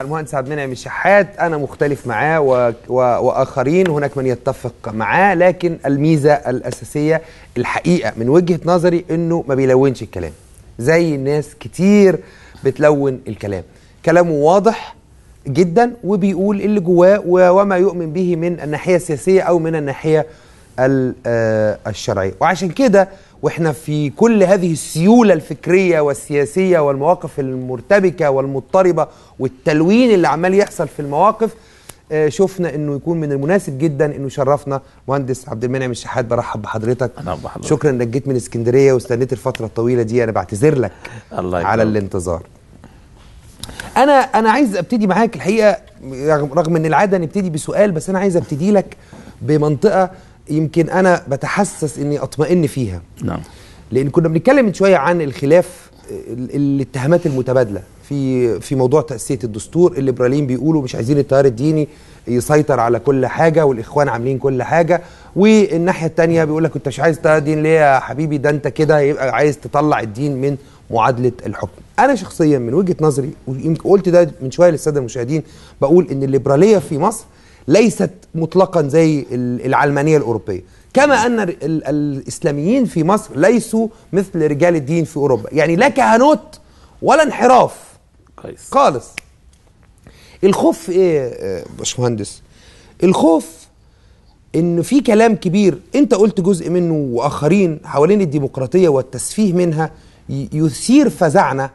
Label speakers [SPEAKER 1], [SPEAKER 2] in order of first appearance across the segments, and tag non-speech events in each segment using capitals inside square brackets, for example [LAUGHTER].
[SPEAKER 1] المهندس عبد المنعم الشحات انا مختلف معاه و... و... واخرين هناك من يتفق معاه لكن الميزه الاساسيه الحقيقه من وجهه نظري انه ما بيلونش الكلام زي ناس كتير بتلون الكلام كلامه واضح جدا وبيقول اللي جواه وما يؤمن به من الناحيه السياسيه او من الناحيه آه، الشرعية وعشان كده واحنا في كل هذه السيولة الفكرية والسياسية والمواقف المرتبكة والمضطربة والتلوين اللي عمال يحصل في المواقف آه، شفنا انه يكون من المناسب جدا انه شرفنا مهندس عبد المنعم الشحات برحب بحضرتك انا بحضرتك شكرا انك جيت من اسكندريه واستنيت الفتره الطويله دي انا بعتذر لك الله يكرم. على الانتظار انا انا عايز ابتدي معاك الحقيقه رغم ان العاده نبتدي بسؤال بس انا عايز ابتدي لك بمنطقه يمكن انا بتحسس اني اطمئن فيها نعم لان كنا بنتكلم من شويه عن الخلاف الاتهامات المتبادله في في موضوع تاسيس الدستور الليبراليين بيقولوا مش عايزين التيار الديني يسيطر على كل حاجه والاخوان عاملين كل حاجه والناحيه الثانيه بيقول لك انت مش عايز تيار دين ليه يا حبيبي ده انت كده يبقى عايز تطلع الدين من معادله الحكم انا شخصيا من وجهه نظري ويمكن قلت ده من شويه للساده المشاهدين بقول ان الليبراليه في مصر ليست مطلقا زي العلمانيه الاوروبيه كما ان الاسلاميين في مصر ليسوا مثل رجال الدين في اوروبا يعني لا كهنوت ولا انحراف كويس خالص الخوف ايه يا آه، باشمهندس الخوف ان في كلام كبير انت قلت جزء منه واخرين حوالين الديمقراطيه والتسفيه منها يثير فزعنا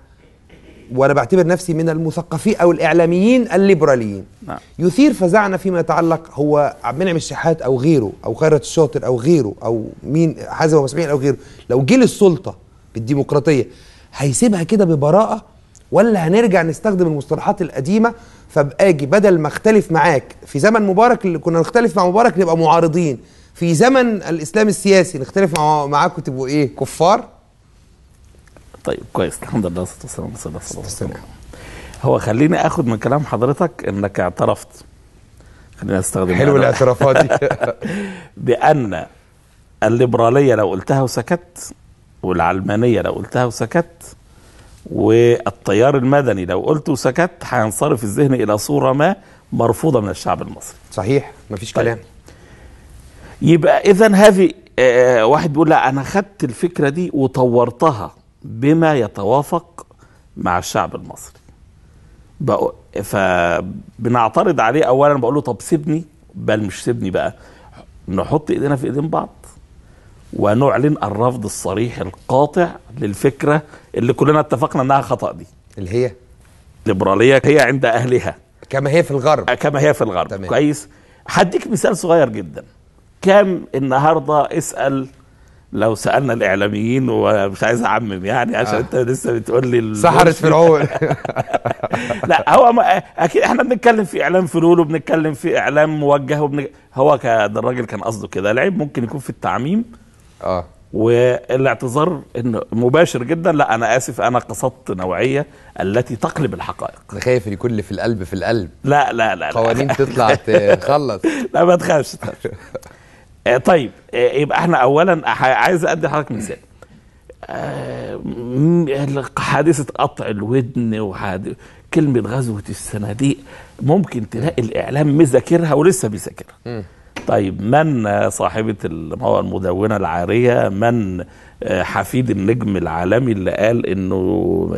[SPEAKER 1] وانا بعتبر نفسي من المثقفين او الاعلاميين الليبراليين نعم. يثير فزعنا فيما يتعلق هو عبد المنعم الشحات او غيره او خيرت الشاطر او غيره او مين حازم ابو او غيره لو جه للسلطه بالديمقراطيه هيسيبها كده ببراءه ولا هنرجع نستخدم المصطلحات القديمه فباجي بدل ما اختلف معاك في زمن مبارك اللي كنا نختلف مع مبارك نبقى معارضين في زمن الاسلام السياسي نختلف معاكم تبقوا ايه كفار
[SPEAKER 2] طيب كويس الحمد لله والصلاه والسلام على سيدنا رسول الله هو خليني اخد من كلام حضرتك انك اعترفت خلينا استخدم حلو الاعترافات دي [LAUGHS] بان الليبراليه لو قلتها وسكت والعلمانيه لو قلتها وسكت والتيار المدني لو قلت وسكت هينصرف الذهن الى صوره ما مرفوضه من الشعب المصري صحيح مفيش طيب. كلام يبقى اذا هذه آه، واحد بيقول لا انا خدت الفكره دي وطورتها بما يتوافق مع الشعب المصري فبنعترض عليه اولا بقول له طب سيبني بل مش سيبني بقى نحط ايدينا في ايدين بعض ونعلن الرفض الصريح القاطع للفكره اللي كلنا اتفقنا انها خطا دي اللي هي ليبراليه هي عند اهلها كما هي في الغرب آه، كما هي في الغرب تمام. كويس هديك مثال صغير جدا كام النهارده اسال لو سالنا الاعلاميين ومش عايز اعمم يعني عشان آه. انت لسه بتقول لي سحرت في [LAUGHS] لا هو ما اكيد احنا بنتكلم في اعلام فلول وبنتكلم في اعلام موجه وبن... هو كده الراجل كان قصده كده لعيب ممكن يكون في التعميم اه والاعتذار انه مباشر جدا لا انا اسف انا قصدت نوعيه التي تقلب الحقائق انا خايف يكون اللي في القلب في القلب لا لا, لا. قوانين تطلع [LAUGHS] تخلص لا ما تخافش [LAUGHS] آه، طيب آه، يبقى احنا اولا عايز ادي حضرتك مثال آه، حادثه قطع الودن وحادثة كلمه غزوه الصناديق ممكن تلاقي الاعلام مذاكرها ولسه بيذاكرها طيب من صاحبة المدونة العارية من حفيد النجم العالمي اللي قال انه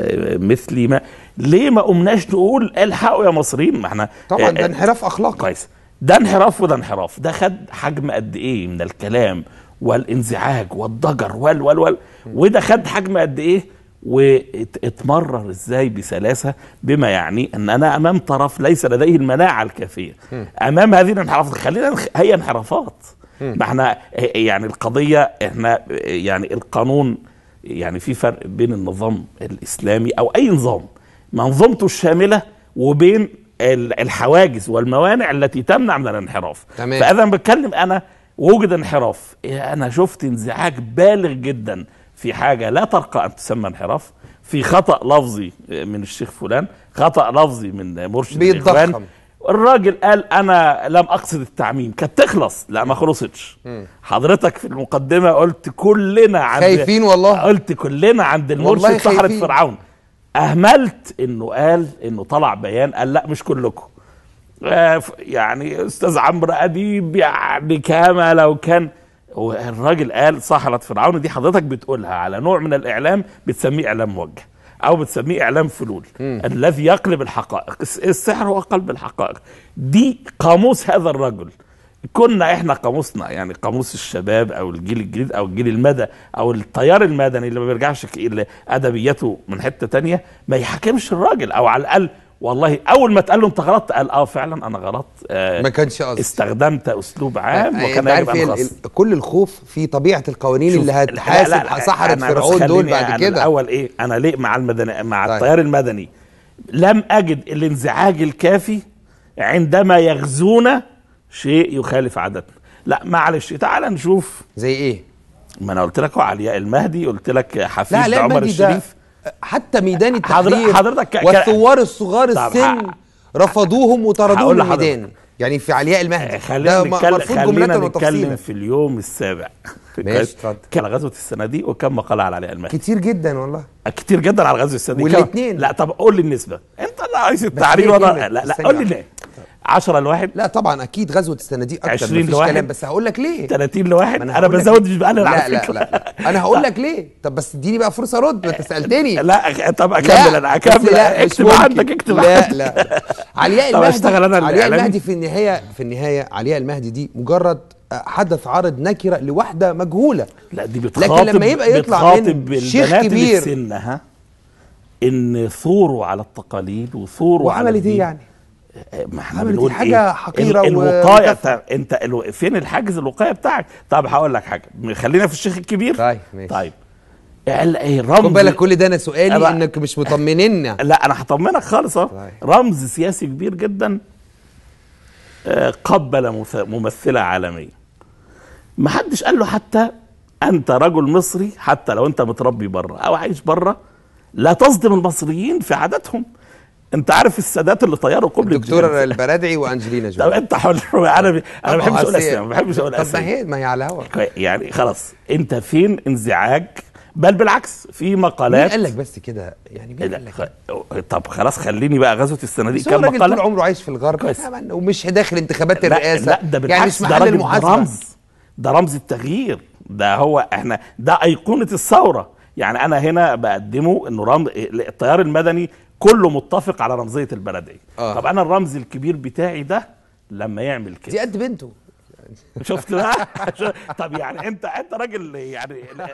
[SPEAKER 2] مثلي ما ليه ما قمناش نقول الحقوا يا مصريين ما احنا طبعا ده انحراف اخلاقي كويس ده انحراف وده انحراف ده خد حجم قد ايه من الكلام والانزعاج والضجر وال وال وال وده خد حجم قد ايه واتمرر ازاي بسلاسه بما يعني ان انا امام طرف ليس لديه المناعه الكافيه امام هذه الانحرافات خلينا هي انحرافات ما احنا يعني القضيه احنا يعني القانون يعني في فرق بين النظام الاسلامي او اي نظام منظومته الشامله وبين الحواجز والموانع التي تمنع من الانحراف تمام. فاذا بتكلم انا وجد انحراف إيه، انا شفت انزعاج بالغ جدا في حاجه لا ترقى ان تسمى انحراف في خطا لفظي إيه، من الشيخ فلان خطا لفظي من مرشد بيتضخم الراجل قال انا لم اقصد التعميم كانت تخلص لا ما خلصتش حضرتك في المقدمه قلت كلنا عند خايفين والله قلت كلنا عند المرشد سحره فرعون اهملت انه قال انه طلع بيان قال لا مش كلكم آه، يعني استاذ عمرو اديب يعني كما لو كان الراجل قال صحرة فرعون دي حضرتك بتقولها على نوع من الاعلام بتسميه اعلام موجه او بتسميه اعلام فلول م. الذي يقلب الحقائق السحر هو قلب الحقائق دي قاموس هذا الرجل كنا احنا قاموسنا يعني قاموس الشباب او الجيل الجديد او الجيل المدى او التيار المدني اللي ما بيرجعش ادبيته من حته تانية ما يحاكمش الراجل او على الاقل والله اول ما اتقال له انت غلطت قال اه فعلا انا غلطت آه ما كانش قصدي استخدمت اسلوب آه، عام آه وكان يجب ان ال
[SPEAKER 1] كل الخوف في طبيعه القوانين اللي هتحاسب سحره فرعون دول يعني بعد كده الاول
[SPEAKER 2] ايه انا ليه مع المدني مع طيب. التيار المدني لم اجد الانزعاج الكافي عندما يغزونا شيء يخالف عادتنا لا معلش تعال نشوف زي ايه ما انا قلت لك علياء المهدي قلت لك حفيد لا لا عمر الشريف حتى ميدان التحرير حضرتك والثوار الصغار السن
[SPEAKER 1] رفضوهم وطردوهم من الميدان
[SPEAKER 2] يعني في علياء المهدي إيه، خلينا نتكلم خلينا نتكلم في اليوم السابع ماشي اتفضل كان غزوه الصناديق وكم مقاله على علياء المهدي كتير
[SPEAKER 1] جدا والله
[SPEAKER 2] أه، كتير جدا على غزوه الصناديق والاثنين لا طب قول لي النسبه انت اللي عايز التعريف ولا لا لا قول لي ليه
[SPEAKER 1] 10 لواحد لا طبعا اكيد غزوه الصناديق اكتر 20 لواحد كلام بس
[SPEAKER 2] هقول لك ليه 30 لواحد انا, أنا بزود مش بقلل على فكره لا لا, لا.
[SPEAKER 1] انا هقول [LAUGHS] لك ليه طب بس اديني بقى فرصه ارد ما انت سالتني لا طب اكمل انا اكمل لا اكتب عندك اكتب لا عندك. لا, لا. علياء المهدي اشتغل انا علياء المهدي في النهايه في النهايه علياء المهدي دي مجرد حدث عارض نكره لوحده مجهوله
[SPEAKER 2] لا دي بتخاطب لكن لما يبقى يطلع من شيخ كبير بتخاطب ان ثوره على التقاليد وثوره على وعملت ايه يعني ما احنا بنقول حاجه إيه؟ حقيره الوقايه انت الو... فين الحاجز الوقايه بتاعك طب هقول لك حاجه خلينا في الشيخ الكبير طيب ماشي طيب الرمز إيه؟ خد بالك كل ده انا سؤالي أبقى... انك مش مطمننا [LAUGHS] لا انا هطمنك خالص اهو طيب. رمز سياسي كبير جدا آه، قبل ممثله عالميه ما حدش قال له حتى انت رجل مصري حتى لو انت متربي بره او عايش بره لا تصدم المصريين في عاداتهم انت عارف السادات اللي طيروا قبل الدكتور البرادعي وانجلينا جولي [LAUGHS] طب انت حر انا انا ما بحبش اقول اسامي ما بحبش اقول اسامي طب ما هي
[SPEAKER 1] ما هي على الهوا
[SPEAKER 2] يعني خلاص انت فين انزعاج بل بالعكس في مقالات مين قال لك
[SPEAKER 1] بس كده
[SPEAKER 2] يعني مين إيه قال لك طب خلاص خليني بقى غزوه الصناديق كم مقاله طول عمره عايش في الغرب ومش داخل انتخابات الرئاسه لا, لا ده يعني بالعكس يعني ده رمز ده رمز التغيير ده هو احنا ده ايقونه الثوره يعني انا هنا بقدمه انه رم... التيار المدني كله متفق على رمزيه البلديه آه. طب انا الرمز الكبير بتاعي ده لما يعمل كده دي قد بنته شفت بقى طب يعني انت انت راجل يعني